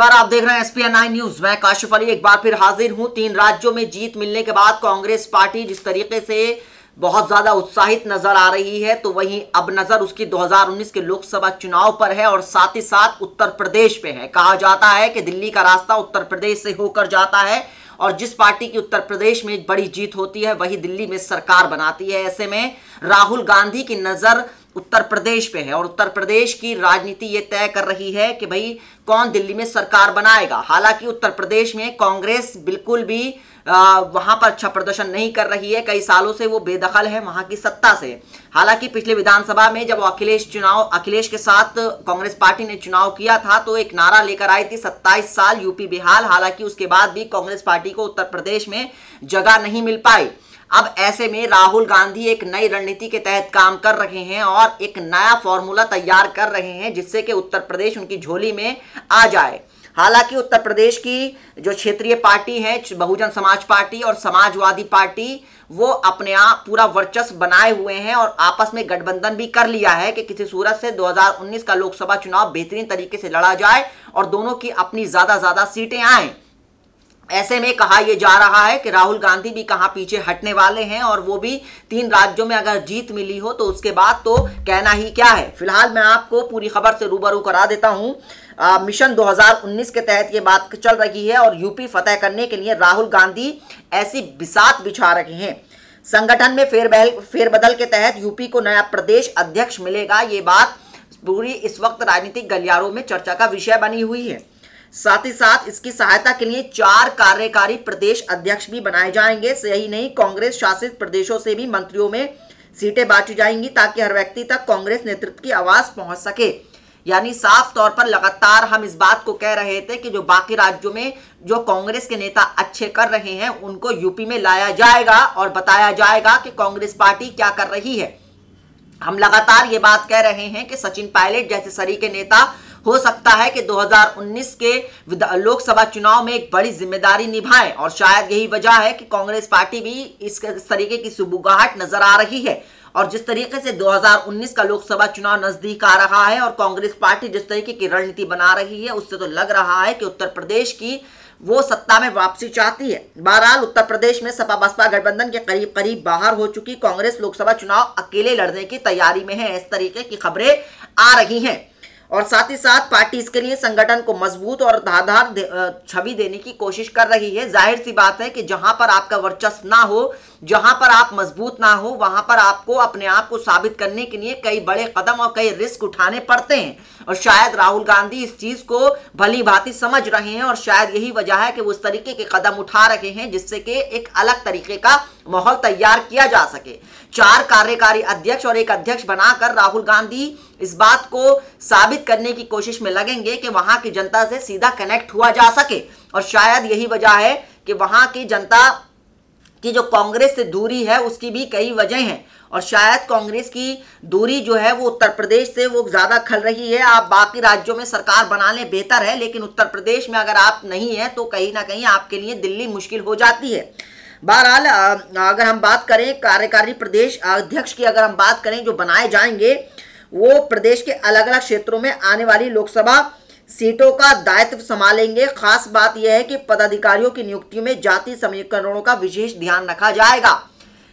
नमस्कार आप देख रहे हैं एसपीएन नाइन न्यूज मैं काशिफ अली एक बार फिर हाजिर हूं तीन राज्यों में जीत मिलने के बाद कांग्रेस पार्टी जिस तरीके से बहुत ज्यादा उत्साहित नजर आ रही है तो वहीं अब नजर उसकी 2019 के लोकसभा चुनाव पर है और साथ ही साथ उत्तर प्रदेश पे है कहा जाता है कि दिल्ली का रास्ता उत्तर प्रदेश से होकर जाता है और जिस पार्टी की उत्तर प्रदेश में बड़ी जीत होती है वही दिल्ली में सरकार बनाती है ऐसे में राहुल गांधी की नजर उत्तर प्रदेश पे है और उत्तर प्रदेश की राजनीति ये तय कर रही है कि भाई कौन दिल्ली में सरकार बनाएगा हालांकि उत्तर प्रदेश में कांग्रेस बिल्कुल भी आ, वहां पर अच्छा प्रदर्शन नहीं कर रही है कई सालों से वो बेदखल है वहां की सत्ता से हालांकि पिछले विधानसभा में जब अखिलेश चुनाव अखिलेश के साथ कांग्रेस पार्टी ने चुनाव किया था तो एक नारा लेकर आई थी 27 साल यूपी बिहार हालांकि उसके बाद भी कांग्रेस पार्टी को उत्तर प्रदेश में जगह नहीं मिल पाई अब ऐसे में राहुल गांधी एक नई रणनीति के तहत काम कर रहे हैं और एक नया फॉर्मूला तैयार कर रहे हैं जिससे कि उत्तर प्रदेश उनकी झोली में आ जाए हालांकि उत्तर प्रदेश की जो क्षेत्रीय पार्टी है बहुजन समाज पार्टी और समाजवादी पार्टी वो अपने आप पूरा वर्चस्व बनाए हुए हैं और आपस में गठबंधन भी कर लिया है कि किसी सूरत से 2019 का लोकसभा चुनाव बेहतरीन तरीके से लड़ा जाए और दोनों की अपनी ज़्यादा ज़्यादा सीटें आए ऐसे में कहा यह जा रहा है कि राहुल गांधी भी कहाँ पीछे हटने वाले हैं और वो भी तीन राज्यों में अगर जीत मिली हो तो उसके बाद तो कहना ही क्या है फिलहाल मैं आपको पूरी खबर से रूबरू करा देता हूँ मिशन 2019 के तहत ये बात चल रही है और यूपी फतेह करने के लिए राहुल गांधी ऐसी बिसात बिछा रहे हैं संगठन में फेरबहल फेरबदल के तहत यूपी को नया प्रदेश अध्यक्ष मिलेगा ये बात पूरी इस वक्त राजनीतिक गलियारों में चर्चा का विषय बनी हुई है साथ ही साथ इसकी सहायता के लिए चार कार्यकारी प्रदेश अध्यक्ष भी बनाए जाएंगे यही नहीं कांग्रेस शासित प्रदेशों से भी मंत्रियों में सीटें बांटी जाएंगी ताकि हर व्यक्ति तक कांग्रेस नेतृत्व की आवाज पहुंच सके यानी साफ तौर पर लगातार हम इस बात को कह रहे थे कि जो बाकी राज्यों में जो कांग्रेस के नेता अच्छे कर रहे हैं उनको यूपी में लाया जाएगा और बताया जाएगा कि कांग्रेस पार्टी क्या कर रही है हम लगातार ये बात कह रहे हैं कि सचिन पायलट जैसे सरी के नेता हो सकता है कि 2019 के लोकसभा चुनाव में एक बड़ी जिम्मेदारी निभाए और शायद यही वजह है कि कांग्रेस पार्टी भी इस तरीके की सुबुगाहट नजर आ रही है और जिस तरीके से 2019 का लोकसभा चुनाव नजदीक आ रहा है और कांग्रेस पार्टी जिस तरीके की रणनीति बना रही है उससे तो लग रहा है कि उत्तर प्रदेश की वो सत्ता में वापसी चाहती है बहरहाल उत्तर प्रदेश में सपा बसपा गठबंधन के करीब करीब बाहर हो चुकी कांग्रेस लोकसभा चुनाव अकेले लड़ने की तैयारी में है इस तरीके की खबरें आ रही हैं और साथ ही साथ पार्टी इसके लिए संगठन को मजबूत और धाधार छवि देने की कोशिश कर रही है जाहिर सी बात है कि जहां पर आपका वर्चस्व ना हो जहां पर आप मजबूत ना हो वहां पर आपको अपने आप को साबित करने के लिए कई बड़े कदम और कई रिस्क उठाने पड़ते हैं और शायद राहुल गांधी इस चीज को भली भांति समझ रहे हैं और शायद यही वजह है कि वो उस तरीके के कदम उठा रहे हैं जिससे कि एक अलग तरीके का माहौल तैयार किया जा सके चार कार्यकारी अध्यक्ष और एक अध्यक्ष बनाकर राहुल गांधी इस बात को साबित करने की कोशिश में लगेंगे कि वहां की जनता से सीधा कनेक्ट हुआ जा सके और शायद यही वजह है कि वहां की जनता कि जो कांग्रेस से दूरी है उसकी भी कई वजह हैं और शायद कांग्रेस की दूरी जो है वो उत्तर प्रदेश से वो ज़्यादा खल रही है आप बाकी राज्यों में सरकार बना लें बेहतर है लेकिन उत्तर प्रदेश में अगर आप नहीं हैं तो कहीं ना कहीं आपके लिए दिल्ली मुश्किल हो जाती है बहरहाल अगर हम बात करें कार्यकारी प्रदेश अध्यक्ष की अगर हम बात करें जो बनाए जाएंगे वो प्रदेश के अलग अलग क्षेत्रों में आने वाली लोकसभा सीटों का दायित्व संभालेंगे खास बात यह है कि पदाधिकारियों की नियुक्तियों में जाति समीकरणों का विशेष ध्यान रखा जाएगा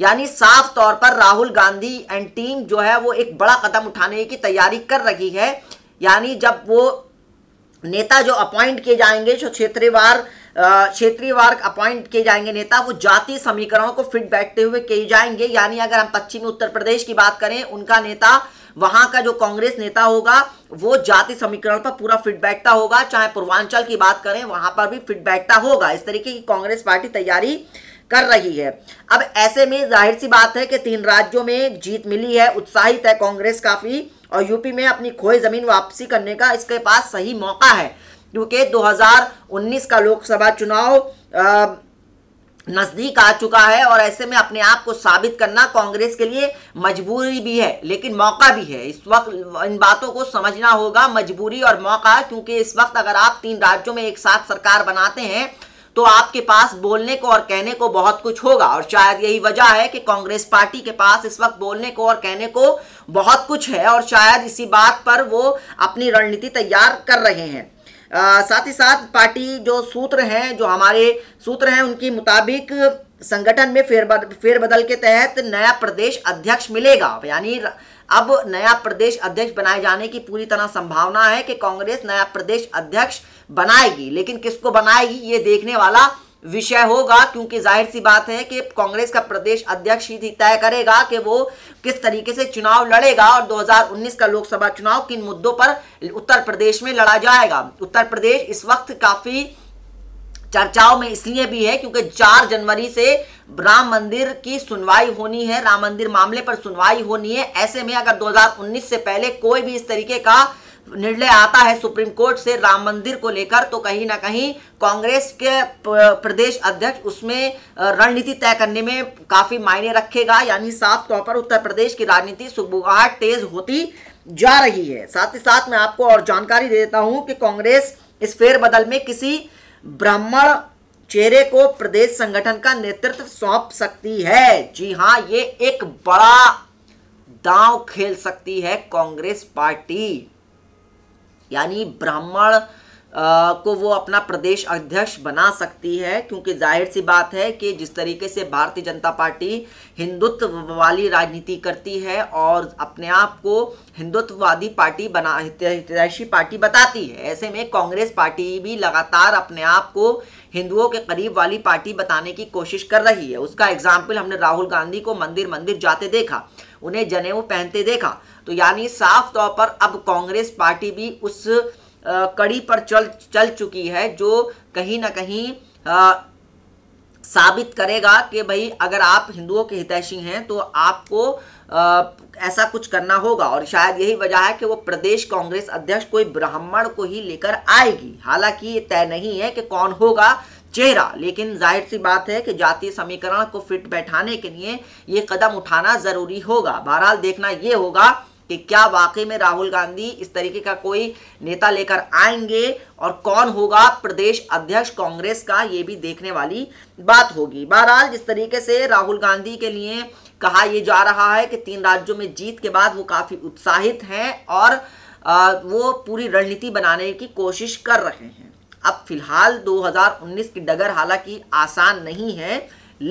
यानी साफ तौर पर राहुल गांधी एंड टीम जो है वो एक बड़ा कदम उठाने की तैयारी कर रही है यानी जब वो नेता जो अपॉइंट किए जाएंगे जो क्षेत्रीय क्षेत्रीयवार अपॉइंट किए जाएंगे नेता वो जाति समीकरणों को फिट बैठते हुए किए जाएंगे यानी अगर हम पश्चिमी उत्तर प्रदेश की बात करें उनका नेता वहां का जो कांग्रेस नेता होगा वो जाति समीकरण पर पूरा फिट बैठता होगा चाहे पूर्वांचल की बात करें वहां पर भी फिट बैठता होगा इस तरीके की कांग्रेस पार्टी तैयारी कर रही है अब ऐसे में जाहिर सी बात है कि तीन राज्यों में जीत मिली है उत्साहित है कांग्रेस काफी और यूपी में अपनी खोए जमीन वापसी करने का इसके पास सही मौका है क्योंकि 2019 का लोकसभा चुनाव आ, नजदीक आ चुका है और ऐसे में अपने आप को साबित करना कांग्रेस के लिए मजबूरी भी है लेकिन मौका भी है इस वक्त इन बातों को समझना होगा मजबूरी और मौका क्योंकि इस वक्त अगर आप तीन राज्यों में एक साथ सरकार बनाते हैं तो आपके पास बोलने को और कहने को बहुत कुछ होगा और शायद यही वजह है कि कांग्रेस पार्टी के पास इस वक्त बोलने को और कहने को बहुत कुछ है और शायद इसी बात पर वो अपनी रणनीति तैयार कर रहे हैं साथ ही साथ पार्टी जो सूत्र हैं जो हमारे सूत्र हैं उनके मुताबिक संगठन में फेरबदल फेरबदल के तहत नया प्रदेश अध्यक्ष मिलेगा यानी अब नया प्रदेश अध्यक्ष बनाए जाने की पूरी तरह संभावना है कि कांग्रेस नया प्रदेश अध्यक्ष बनाएगी लेकिन किसको बनाएगी ये देखने वाला विषय होगा क्योंकि जाहिर सी बात है कि कांग्रेस का प्रदेश अध्यक्ष ही तय करेगा कि वो किस तरीके से चुनाव लड़ेगा और 2019 का लोकसभा चुनाव किन मुद्दों पर उत्तर प्रदेश में लड़ा जाएगा उत्तर प्रदेश इस वक्त काफी चर्चाओं में इसलिए भी है क्योंकि 4 जनवरी से राम मंदिर की सुनवाई होनी है राम मंदिर मामले पर सुनवाई होनी है ऐसे में अगर दो से पहले कोई भी इस तरीके का निर्णय आता है सुप्रीम कोर्ट से राम मंदिर को लेकर तो कहीं ना कहीं कांग्रेस के प्रदेश अध्यक्ष उसमें रणनीति तय करने में काफी मायने रखेगा यानी साफ तौर पर उत्तर प्रदेश की राजनीति सुगबुगाहट तेज होती जा रही है साथ ही साथ मैं आपको और जानकारी दे देता हूं कि कांग्रेस इस फेरबदल में किसी ब्राह्मण चेहरे को प्रदेश संगठन का नेतृत्व सौंप सकती है जी हाँ ये एक बड़ा दांव खेल सकती है कांग्रेस पार्टी यानी ब्राह्मण को वो अपना प्रदेश अध्यक्ष बना सकती है क्योंकि जाहिर सी बात है कि जिस तरीके से भारतीय जनता पार्टी हिंदुत्व वाली राजनीति करती है और अपने आप को हिंदुत्ववादी पार्टी बना हितैषी पार्टी बताती है ऐसे में कांग्रेस पार्टी भी लगातार अपने आप को हिंदुओं के करीब वाली पार्टी बताने की कोशिश कर रही है उसका एग्जाम्पल हमने राहुल गांधी को मंदिर मंदिर जाते देखा उन्हें जनेऊ पहनते देखा तो यानी साफ तौर पर अब कांग्रेस पार्टी भी उस कड़ी पर चल चल चुकी है जो कहीं ना कहीं साबित करेगा कि भाई अगर आप हिंदुओं के हितैषी हैं तो आपको ऐसा कुछ करना होगा और शायद यही वजह है कि वो प्रदेश कांग्रेस अध्यक्ष कोई ब्राह्मण को ही लेकर आएगी हालांकि ये तय नहीं है कि कौन होगा चेहरा लेकिन जाहिर सी बात है कि जातीय समीकरण को फिट बैठाने के लिए ये कदम उठाना जरूरी होगा बहरहाल देखना ये होगा कि क्या वाकई में राहुल गांधी इस तरीके का कोई नेता लेकर आएंगे और कौन होगा प्रदेश अध्यक्ष कांग्रेस का ये भी देखने वाली बात होगी बहरहाल जिस तरीके से राहुल गांधी के लिए कहा यह जा रहा है कि तीन राज्यों में जीत के बाद वो काफ़ी उत्साहित हैं और वो पूरी रणनीति बनाने की कोशिश कर रहे हैं अब फिलहाल 2019 की डगर हालांकि आसान नहीं है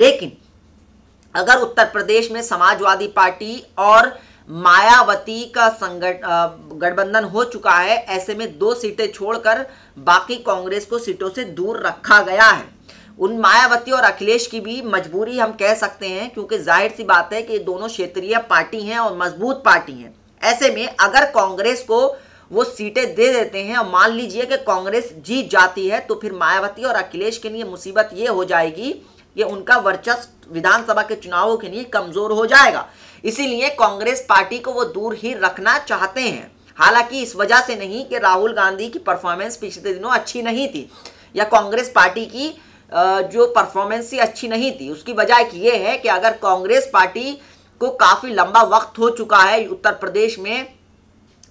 लेकिन अगर उत्तर प्रदेश में समाजवादी पार्टी और मायावती का संगठ गठबंधन हो चुका है ऐसे में दो सीटें छोड़कर बाकी कांग्रेस को सीटों से दूर रखा गया है उन मायावती और अखिलेश की भी मजबूरी हम कह सकते हैं क्योंकि जाहिर सी बात है कि ये दोनों क्षेत्रीय पार्टी हैं और मजबूत पार्टी हैं ऐसे में अगर कांग्रेस को वो सीटें दे देते हैं और मान लीजिए कि कांग्रेस जीत जाती है तो फिर मायावती और अखिलेश के लिए मुसीबत ये हो जाएगी ये उनका वर्चस्व विधानसभा के चुनावों के लिए कमजोर हो जाएगा इसीलिए कांग्रेस पार्टी को वो दूर ही रखना चाहते हैं हालांकि इस वजह से नहीं कि राहुल गांधी की परफॉर्मेंस पिछले दिनों अच्छी नहीं थी या कांग्रेस पार्टी की जो परफॉर्मेंस थी अच्छी नहीं थी उसकी वजह ये है कि अगर कांग्रेस पार्टी को काफ़ी लंबा वक्त हो चुका है उत्तर प्रदेश में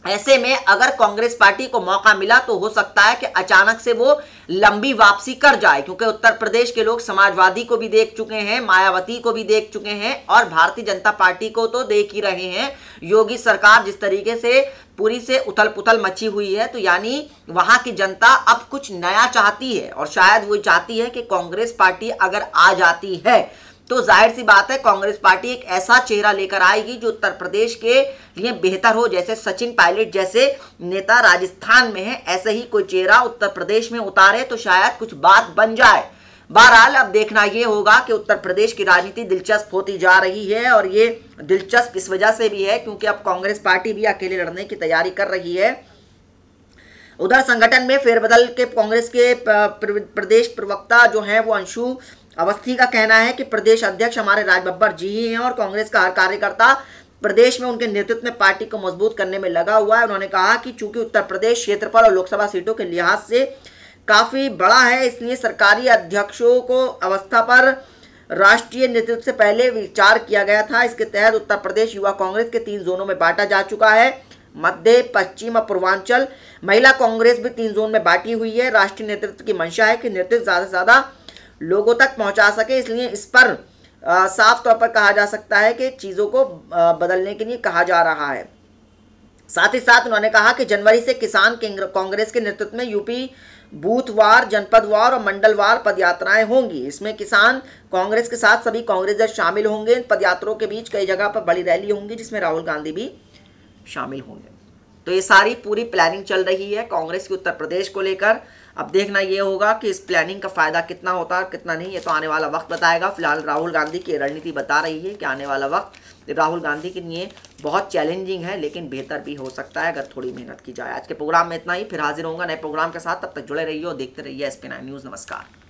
ऐसे में अगर कांग्रेस पार्टी को मौका मिला तो हो सकता है कि अचानक से वो लंबी वापसी कर जाए क्योंकि उत्तर प्रदेश के लोग समाजवादी को भी देख चुके हैं मायावती को भी देख चुके हैं और भारतीय जनता पार्टी को तो देख ही रहे हैं योगी सरकार जिस तरीके से पूरी से उथल पुथल मची हुई है तो यानी वहां की जनता अब कुछ नया चाहती है और शायद वो चाहती है कि कांग्रेस पार्टी अगर आ जाती है तो जाहिर सी बात है कांग्रेस पार्टी एक ऐसा चेहरा लेकर आएगी जो उत्तर प्रदेश के लिए बेहतर हो जैसे सचिन पायलट जैसे नेता राजस्थान में है ऐसे ही कोई चेहरा उत्तर प्रदेश में उतारे तो शायद कुछ बात बन जाए बहरहाल अब देखना यह होगा कि उत्तर प्रदेश की राजनीति दिलचस्प होती जा रही है और ये दिलचस्प इस वजह से भी है क्योंकि अब कांग्रेस पार्टी भी अकेले लड़ने की तैयारी कर रही है उधर संगठन में फेरबदल के कांग्रेस के प्रदेश प्रवक्ता जो हैं वो अंशु अवस्थी का कहना है कि प्रदेश अध्यक्ष हमारे राज बब्बर जी ही हैं और कांग्रेस का हर कार्यकर्ता प्रदेश में उनके नेतृत्व में पार्टी को मजबूत करने में लगा हुआ है उन्होंने कहा कि चूंकि उत्तर प्रदेश क्षेत्रफल और लोकसभा सीटों के लिहाज से काफ़ी बड़ा है इसलिए सरकारी अध्यक्षों को अवस्था पर राष्ट्रीय नेतृत्व से पहले विचार किया गया था इसके तहत उत्तर प्रदेश युवा कांग्रेस के तीन जोनों में बांटा जा चुका है मध्य पश्चिम और पूर्वांचल महिला कांग्रेस भी तीन जोन में बांटी हुई है राष्ट्रीय नेतृत्व की मंशा है कि नेतृत्व ज़्यादा से ज़्यादा लोगों तक पहुंचा सके इसलिए इस पर साफ तौर पर कहा जा सकता है कि चीज़ों को बदलने के लिए कहा जा रहा है साथ ही साथ उन्होंने कहा कि जनवरी से किसान कांग्रेस के नेतृत्व में यूपी बूथवार जनपदवार और मंडलवार पदयात्राएं होंगी इसमें किसान कांग्रेस के साथ सभी कांग्रेस शामिल होंगे इन पदयात्रों के बीच कई जगह पर बड़ी रैली होंगी जिसमें राहुल गांधी भी शामिल होंगे तो ये सारी पूरी प्लानिंग चल रही है कांग्रेस की उत्तर प्रदेश को लेकर अब देखना ये होगा कि इस प्लानिंग का फ़ायदा कितना होता है कितना नहीं ये तो आने वाला वक्त बताएगा फिलहाल राहुल गांधी की रणनीति बता रही है कि आने वाला वक्त राहुल गांधी के लिए बहुत चैलेंजिंग है लेकिन बेहतर भी हो सकता है अगर थोड़ी मेहनत की जाए आज के प्रोग्राम में इतना ही फिर हाजिर होंगे नए प्रोग्राम के साथ तब तक जुड़े रहिए और देखते रहिए एस न्यूज़ नमस्कार